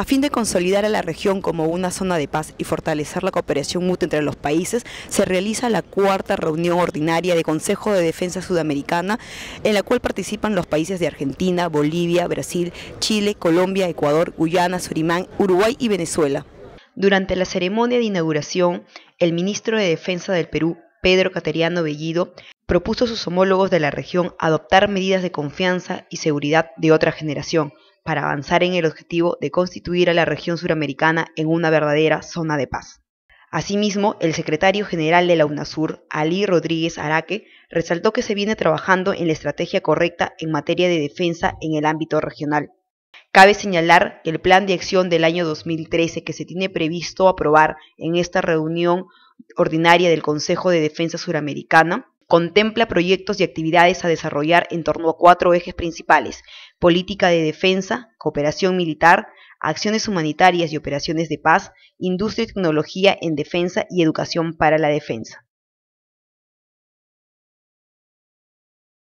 A fin de consolidar a la región como una zona de paz y fortalecer la cooperación mutua entre los países, se realiza la cuarta reunión ordinaria de Consejo de Defensa Sudamericana, en la cual participan los países de Argentina, Bolivia, Brasil, Chile, Colombia, Ecuador, Guyana, Surimán, Uruguay y Venezuela. Durante la ceremonia de inauguración, el ministro de Defensa del Perú, Pedro Cateriano Bellido, propuso a sus homólogos de la región adoptar medidas de confianza y seguridad de otra generación, para avanzar en el objetivo de constituir a la región suramericana en una verdadera zona de paz. Asimismo, el secretario general de la UNASUR, Ali Rodríguez Araque, resaltó que se viene trabajando en la estrategia correcta en materia de defensa en el ámbito regional. Cabe señalar que el plan de acción del año 2013 que se tiene previsto aprobar en esta reunión ordinaria del Consejo de Defensa Suramericana contempla proyectos y actividades a desarrollar en torno a cuatro ejes principales, política de defensa, cooperación militar, acciones humanitarias y operaciones de paz, industria y tecnología en defensa y educación para la defensa.